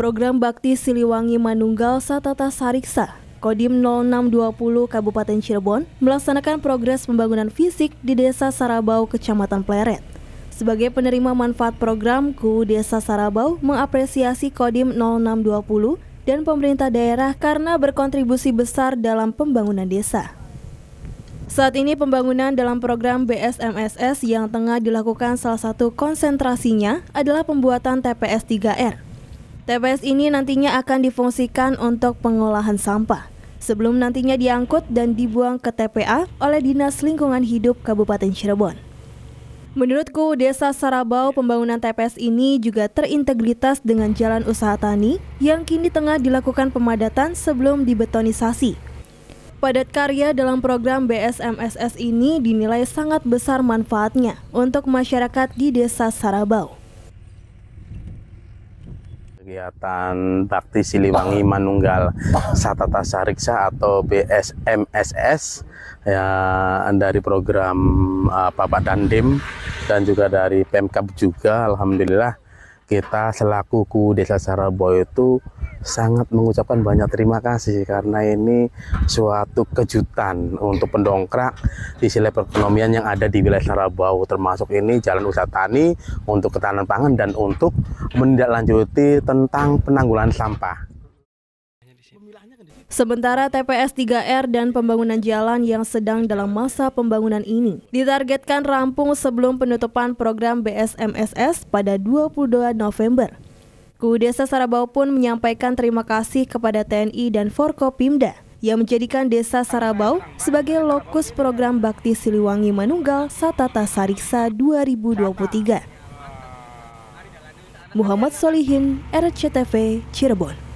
Program Bakti Siliwangi Manunggal Satata Sariksa Kodim 0620 Kabupaten Cirebon melaksanakan progres pembangunan fisik di Desa Sarabau, Kecamatan Pleret. Sebagai penerima manfaat program, KU Desa Sarabau mengapresiasi Kodim 0620 dan pemerintah daerah karena berkontribusi besar dalam pembangunan desa. Saat ini pembangunan dalam program BSMSS yang tengah dilakukan salah satu konsentrasinya adalah pembuatan TPS 3R TPS ini nantinya akan difungsikan untuk pengolahan sampah sebelum nantinya diangkut dan dibuang ke TPA oleh Dinas Lingkungan Hidup Kabupaten Cirebon. Menurutku, Desa Sarabau pembangunan TPS ini juga terintegritas dengan jalan usaha tani yang kini tengah dilakukan pemadatan sebelum dibetonisasi. Padat karya dalam program BSMSS ini dinilai sangat besar manfaatnya untuk masyarakat di Desa Sarabau kegiatan Bakti Siliwangi Manunggal Satata Sariksa atau BSMSS ya dari program uh, Bapak Dandim dan juga dari Pemkap juga alhamdulillah kita selaku KU Desa Saraboy itu sangat mengucapkan banyak terima kasih karena ini suatu kejutan untuk pendongkrak di sisi perekonomian yang ada di wilayah Sarabau termasuk ini jalan usaha tani untuk ketahanan pangan dan untuk menindaklanjuti tentang penanggulangan sampah. Sementara TPS 3R dan pembangunan jalan yang sedang dalam masa pembangunan ini ditargetkan rampung sebelum penutupan program BSMSS pada 22 November. Desa Sarabau pun menyampaikan terima kasih kepada TNI dan Forkopimda yang menjadikan Desa Sarabau sebagai lokus program Bakti Siliwangi Manunggal Satata Sariksa 2023. Muhammad Solihin, RCTV, Cirebon.